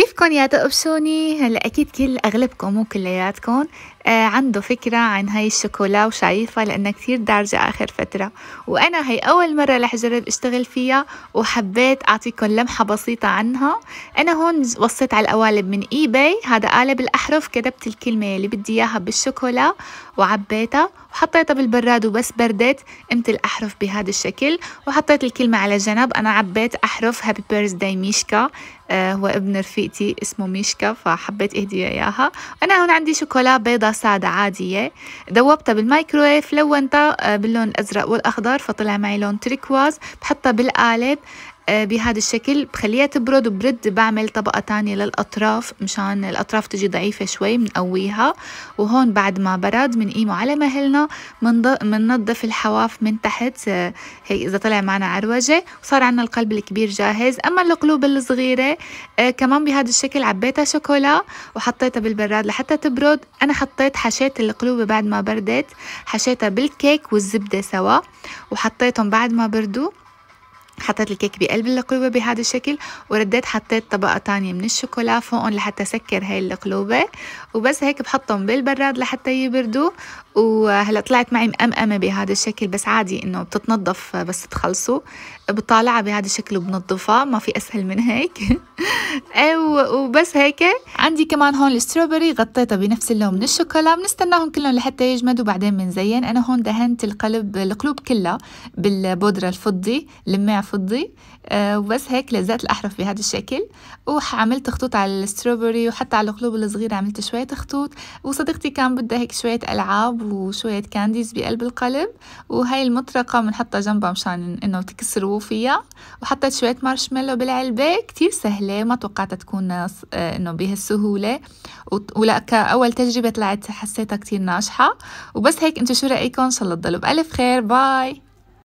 كيفكم يا تقبشوني هلا اكيد كل اغلبكم مو كلياتكم آه عنده فكرة عن هاي الشوكولا وشايفها لأنها كثير دارجة آخر فترة وأنا هاي أول مرة رح أجرب أشتغل فيها وحبيت أعطيكم لمحة بسيطة عنها أنا هون وصيت على القوالب من إي باي هذا قالب الأحرف كتبت الكلمة اللي بدي إياها بالشوكولا وعبيتها وحطيتها بالبراد وبس بردت قمت الأحرف بهذا الشكل وحطيت الكلمة على جنب أنا عبيت أحرف هابي بيرث داي ميشكا آه هو ابن رفيق صديقتي اسمه ميشكا فحبيت اهديه اياها انا هون عندي شوكولا بيضة سادة عادية ذوبتها بالمايكرويف لونتها آه، باللون الازرق والاخضر فطلع معي لون تريكواز بحطها بالقالب آه، بهذا الشكل بخليها تبرد وبرد بعمل طبقة تانية للأطراف مشان الأطراف تجي ضعيفة شوي بنقويها وهون بعد ما برد بنقيمه على مهلنا بننظف الحواف من تحت آه، هيك إذا طلع معنا عروجة وصار عنا القلب الكبير جاهز أما القلوب الصغيرة آه، كمان بهذا الشكل عبيتها شوكولا وحطيتها بالبراد لحتى تبرد أنا حطيت حشيت القلوب بعد ما بردت حشيتها بالكيك والزبدة سوا وحطيتهم بعد ما بردوا حطيت الكيك بقلب القلوبة بهذا الشكل ورديت حطيت طبقة تانية من الشوكولا فوقهم لحتى سكر هاي القلوبة وبس هيك بحطهم بالبراد لحتى يبردوا وهلا طلعت معي مقمقمة بهذا الشكل بس عادي انه بتتنظف بس تخلصوا بطالعها بهذا الشكل وبنظفها ما في اسهل من هيك وبس هيك عندي كمان هون الستروبري غطيتها بنفس اللون من الشوكولا بنستناهم كلهم لحتى يجمدوا بعدين بنزين انا هون دهنت القلب القلوب كلها بالبودرة الفضي لمع فضي آه، وبس هيك لزقت الأحرف بهذا الشكل وعملت خطوط على الستروبري وحتى على القلوب الصغيرة عملت شوية خطوط وصديقتي كان بدها هيك شوية ألعاب وشوية كانديز بقلب القلب وهي المطرقة بنحطها جنبها مشان إنه تكسروا فيها وحطيت شوية مارشميلو بالعلبة كتير سهلة ما توقعتها تكون آه، إنه بهالسهولة ولا كأول تجربة طلعت حسيتها كتير ناجحة وبس هيك انتو شو رأيكم إن شاء الله تضلوا بألف خير باي